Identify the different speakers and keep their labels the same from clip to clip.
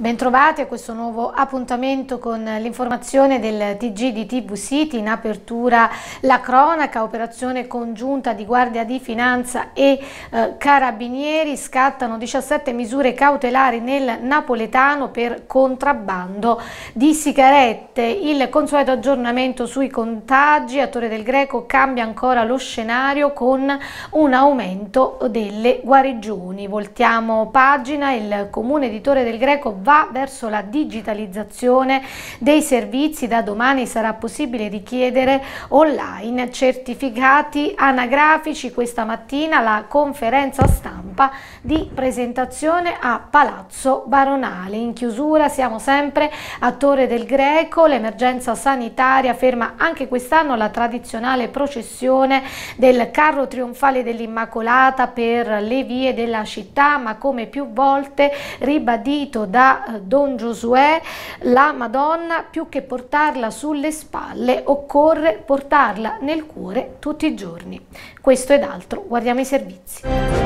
Speaker 1: Bentrovati a questo nuovo appuntamento con l'informazione del TG di TV City in apertura la cronaca, operazione congiunta di Guardia di Finanza e eh, Carabinieri, scattano 17 misure cautelari nel napoletano per contrabbando di sigarette. Il consueto aggiornamento sui contagi a Torre del Greco cambia ancora lo scenario con un aumento delle guarigioni. Voltiamo pagina, il comune di Torre del Greco va va verso la digitalizzazione dei servizi. Da domani sarà possibile richiedere online certificati anagrafici. Questa mattina la conferenza stampa di presentazione a Palazzo Baronale. In chiusura siamo sempre a Torre del Greco, l'emergenza sanitaria ferma anche quest'anno la tradizionale processione del carro trionfale dell'Immacolata per le vie della città, ma come più volte ribadito da Don Giosuè, la Madonna più che portarla sulle spalle occorre portarla nel cuore tutti i giorni. Questo ed altro, guardiamo i servizi.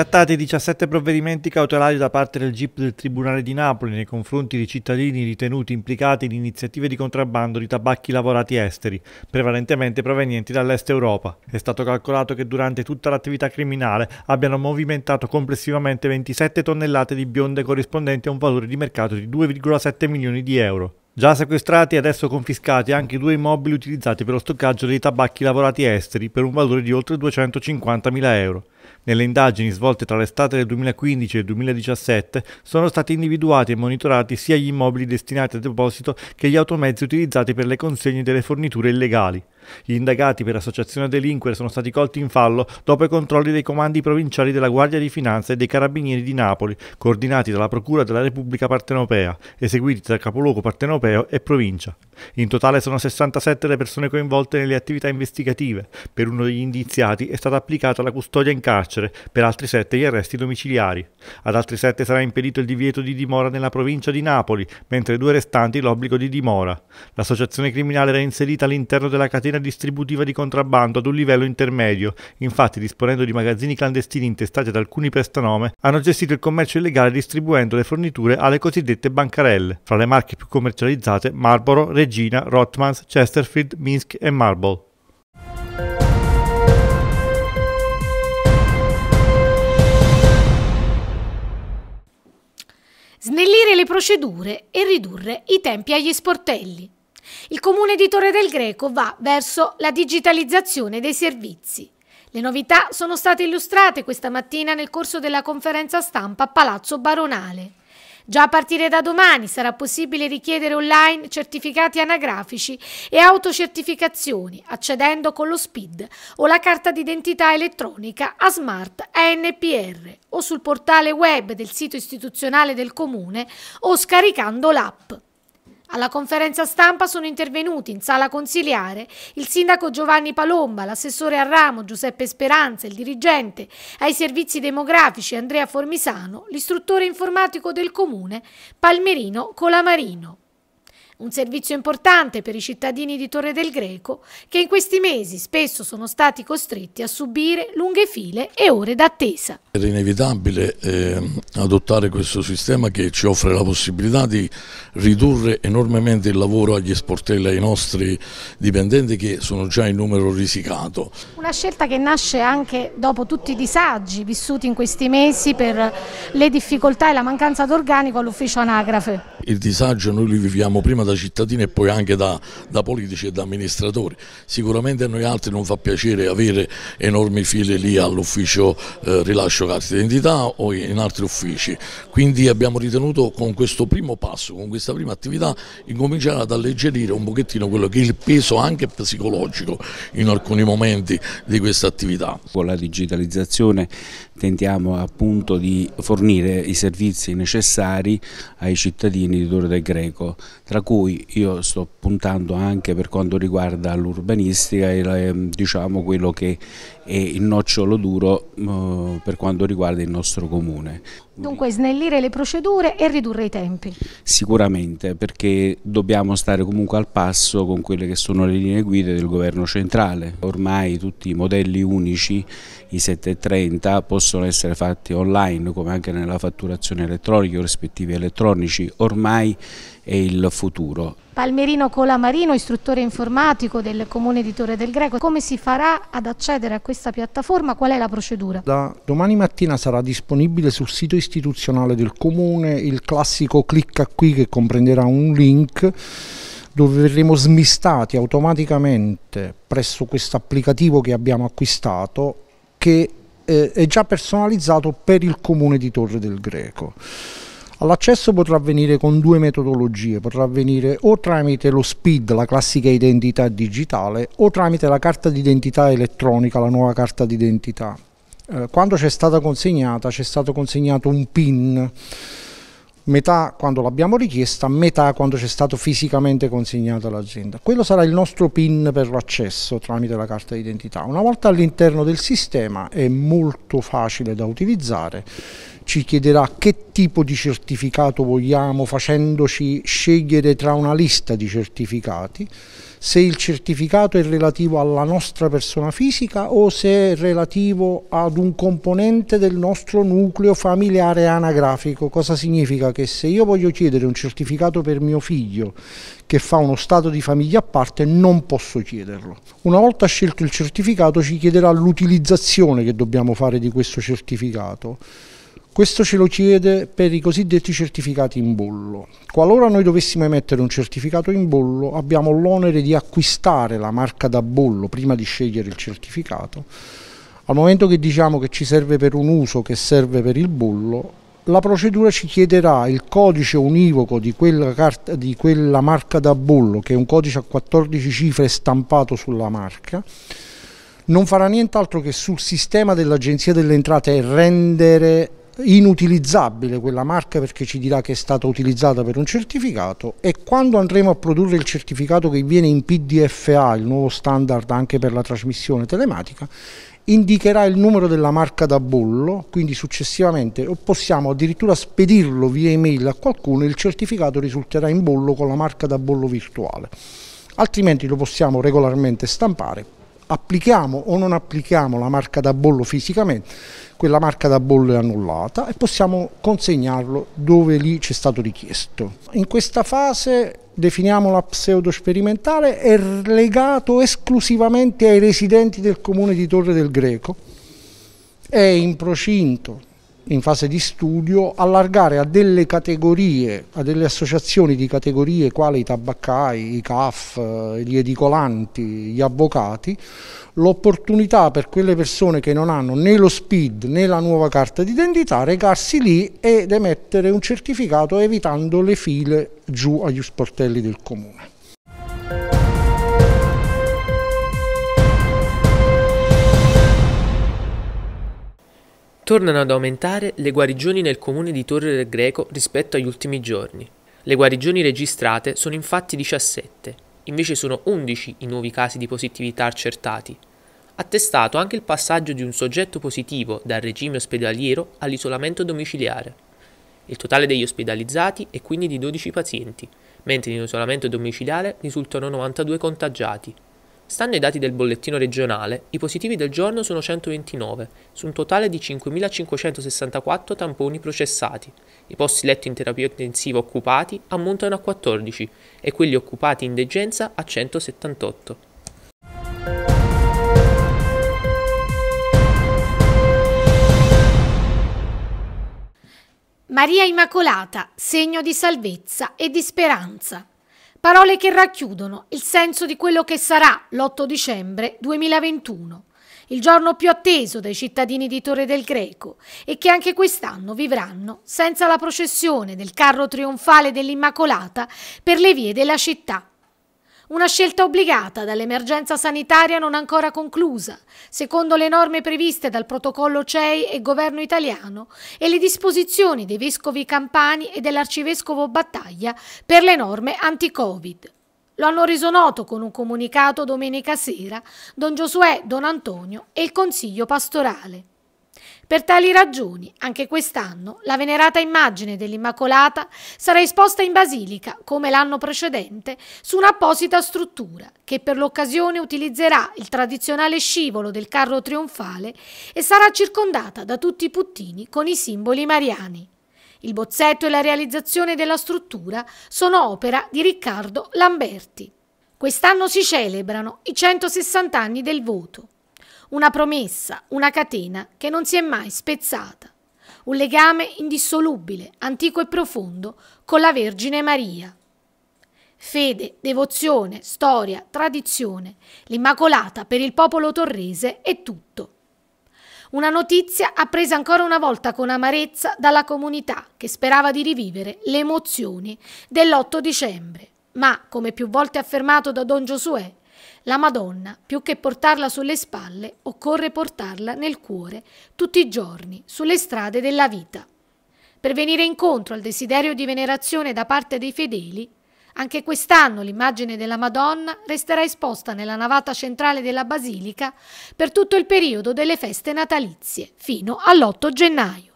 Speaker 2: Scattati 17 provvedimenti cautelari da parte del GIP del Tribunale di Napoli nei confronti di cittadini ritenuti implicati in iniziative di contrabbando di tabacchi lavorati esteri, prevalentemente provenienti dall'Est Europa. È stato calcolato che durante tutta l'attività criminale abbiano movimentato complessivamente 27 tonnellate di bionde corrispondenti a un valore di mercato di 2,7 milioni di euro. Già sequestrati e adesso confiscati anche due immobili utilizzati per lo stoccaggio dei tabacchi lavorati esteri per un valore di oltre 250.000 euro. Nelle indagini svolte tra l'estate del 2015 e il 2017 sono stati individuati e monitorati sia gli immobili destinati a deposito che gli automezzi utilizzati per le consegne delle forniture illegali. Gli indagati per associazione a delinquere sono stati colti in fallo dopo i controlli dei comandi provinciali della Guardia di Finanza e dei Carabinieri di Napoli, coordinati dalla Procura della Repubblica Partenopea, eseguiti dal capoluogo partenopeo e provincia. In totale sono 67 le persone coinvolte nelle attività investigative. Per uno degli indiziati è stata applicata la custodia in carcere carcere, per altri sette gli arresti domiciliari. Ad altri sette sarà impedito il divieto di dimora nella provincia di Napoli, mentre due restanti l'obbligo di dimora. L'associazione criminale era inserita all'interno della catena distributiva di contrabbando ad un livello intermedio, infatti disponendo di magazzini clandestini intestati ad alcuni prestanome, hanno gestito il commercio illegale distribuendo le forniture alle cosiddette bancarelle, fra le marche più commercializzate Marlboro, Regina, Rotmans, Chesterfield, Minsk e Marble.
Speaker 1: snellire le procedure e ridurre i tempi agli sportelli. Il comune di Torre del Greco va verso la digitalizzazione dei servizi. Le novità sono state illustrate questa mattina nel corso della conferenza stampa a Palazzo Baronale. Già a partire da domani sarà possibile richiedere online certificati anagrafici e autocertificazioni accedendo con lo SPID o la carta d'identità elettronica a Smart ANPR o sul portale web del sito istituzionale del comune o scaricando l'app. Alla conferenza stampa sono intervenuti in sala consiliare il sindaco Giovanni Palomba, l'assessore a ramo Giuseppe Speranza, il dirigente ai servizi demografici Andrea Formisano, l'istruttore informatico del comune Palmerino Colamarino un servizio importante per i cittadini di Torre del Greco che in questi mesi spesso sono stati costretti a subire lunghe file e ore d'attesa.
Speaker 2: Era inevitabile eh, adottare questo sistema che ci offre la possibilità di ridurre enormemente il lavoro agli esportelli, ai nostri dipendenti che sono già in numero risicato.
Speaker 1: Una scelta che nasce anche dopo tutti i disagi vissuti in questi mesi per le difficoltà e la mancanza d'organico all'ufficio anagrafe
Speaker 2: il disagio noi lo viviamo prima da cittadini e poi anche da, da politici e da amministratori. Sicuramente a noi altri non fa piacere avere enormi file lì all'ufficio eh, rilascio carte d'identità o in altri uffici, quindi abbiamo ritenuto con questo primo passo, con questa prima attività, incominciare ad alleggerire un pochettino quello che è il peso anche psicologico in alcuni momenti di questa attività. Con la digitalizzazione tentiamo appunto di fornire i servizi
Speaker 3: necessari ai cittadini di Torre del Greco, tra cui io sto puntando anche per quanto riguarda l'urbanistica e ehm, diciamo quello che è il nocciolo duro eh, per quanto riguarda il nostro comune.
Speaker 1: Dunque snellire le procedure e ridurre i tempi.
Speaker 3: Sicuramente, perché dobbiamo stare comunque al passo con quelle che sono le linee guida del governo centrale. Ormai tutti i modelli unici, i 730, possono essere fatti online come anche nella fatturazione elettronica o rispettivi elettronici. Ormai e il futuro.
Speaker 1: Palmerino Colamarino, istruttore informatico del comune di Torre del Greco, come si farà ad accedere a questa piattaforma? Qual è la procedura?
Speaker 3: Da domani mattina sarà disponibile sul sito istituzionale del comune il classico clicca qui che comprenderà un link dove verremo smistati automaticamente presso questo applicativo che abbiamo acquistato che eh, è già personalizzato per il comune di Torre del Greco. L'accesso potrà avvenire con due metodologie, potrà avvenire o tramite lo SPID, la classica identità digitale, o tramite la carta d'identità elettronica, la nuova carta d'identità. Eh, quando c'è stata consegnata, c'è stato consegnato un PIN, metà quando l'abbiamo richiesta, metà quando c'è stato fisicamente consegnato all'azienda. Quello sarà il nostro PIN per l'accesso tramite la carta d'identità. Una volta all'interno del sistema è molto facile da utilizzare ci chiederà che tipo di certificato vogliamo facendoci scegliere tra una lista di certificati, se il certificato è relativo alla nostra persona fisica o se è relativo ad un componente del nostro nucleo familiare anagrafico. Cosa significa? Che se io voglio chiedere un certificato per mio figlio che fa uno stato di famiglia a parte non posso chiederlo. Una volta scelto il certificato ci chiederà l'utilizzazione che dobbiamo fare di questo certificato. Questo ce lo chiede per i cosiddetti certificati in bollo. Qualora noi dovessimo emettere un certificato in bollo abbiamo l'onere di acquistare la marca da bollo prima di scegliere il certificato. Al momento che diciamo che ci serve per un uso, che serve per il bollo, la procedura ci chiederà il codice univoco di quella, carta, di quella, marca da bollo, che è un codice a 14 cifre stampato sulla marca, non farà nient'altro che sul sistema dell'Agenzia delle Entrate rendere inutilizzabile quella marca perché ci dirà che è stata utilizzata per un certificato e quando andremo a produrre il certificato che viene in PDFA, il nuovo standard anche per la trasmissione telematica, indicherà il numero della marca da bollo, quindi successivamente o possiamo addirittura spedirlo via email a qualcuno e il certificato risulterà in bollo con la marca da bollo virtuale. Altrimenti lo possiamo regolarmente stampare. Applichiamo o non applichiamo la marca da bollo fisicamente, quella marca da bollo è annullata e possiamo consegnarlo dove lì ci è stato richiesto. In questa fase definiamola pseudo sperimentale è legato esclusivamente ai residenti del comune di Torre del Greco. È in procinto, in fase di studio, allargare a delle categorie, a delle associazioni di categorie quali i tabaccai, i CAF, eh, gli edicolanti, gli avvocati, l'opportunità per quelle persone che non hanno né lo SPID né la nuova carta d'identità recarsi lì ed emettere un certificato evitando le file giù agli sportelli del comune.
Speaker 1: Tornano ad aumentare le guarigioni nel comune di Torre del Greco rispetto agli ultimi giorni. Le guarigioni registrate sono infatti 17, invece sono 11 i nuovi casi di positività accertati. Attestato anche il passaggio di un soggetto positivo dal regime ospedaliero all'isolamento domiciliare. Il totale degli ospedalizzati è quindi di 12 pazienti, mentre in isolamento domiciliare risultano 92 contagiati, Stando ai dati del bollettino regionale, i positivi del giorno sono 129, su un totale di 5.564 tamponi processati. I posti letto in terapia intensiva occupati ammontano a 14 e quelli occupati in degenza a 178. Maria Immacolata, segno di salvezza e di speranza. Parole che racchiudono il senso di quello che sarà l'8 dicembre 2021, il giorno più atteso dai cittadini di Torre del Greco e che anche quest'anno vivranno senza la processione del carro trionfale dell'Immacolata per le vie della città. Una scelta obbligata dall'emergenza sanitaria non ancora conclusa, secondo le norme previste dal protocollo CEI e governo italiano e le disposizioni dei vescovi campani e dell'arcivescovo Battaglia per le norme anti-Covid. Lo hanno reso noto con un comunicato domenica sera Don Giosuè, Don Antonio e il Consiglio pastorale. Per tali ragioni, anche quest'anno, la venerata immagine dell'Immacolata sarà esposta in Basilica, come l'anno precedente, su un'apposita struttura che per l'occasione utilizzerà il tradizionale scivolo del carro trionfale e sarà circondata da tutti i puttini con i simboli mariani. Il bozzetto e la realizzazione della struttura sono opera di Riccardo Lamberti. Quest'anno si celebrano i 160 anni del voto una promessa, una catena che non si è mai spezzata, un legame indissolubile, antico e profondo con la Vergine Maria. Fede, devozione, storia, tradizione, l'Immacolata per il popolo torrese è tutto. Una notizia appresa ancora una volta con amarezza dalla comunità che sperava di rivivere le emozioni dell'8 dicembre. Ma, come più volte affermato da Don Giosuè, la Madonna, più che portarla sulle spalle, occorre portarla nel cuore, tutti i giorni, sulle strade della vita. Per venire incontro al desiderio di venerazione da parte dei fedeli, anche quest'anno l'immagine della Madonna resterà esposta nella navata centrale della Basilica per tutto il periodo delle feste natalizie, fino all'8 gennaio.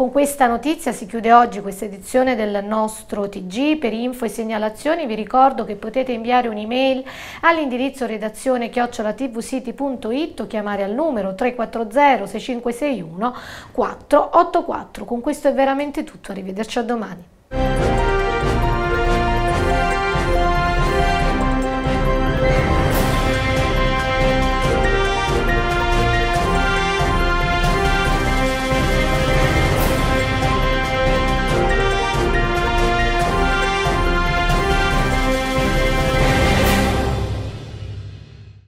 Speaker 1: Con questa notizia si chiude oggi questa edizione del nostro TG. Per info e segnalazioni vi ricordo che potete inviare un'email all'indirizzo redazione chiocciolatvcity.it o chiamare al numero 340 6561 484. Con questo è veramente tutto, arrivederci a domani.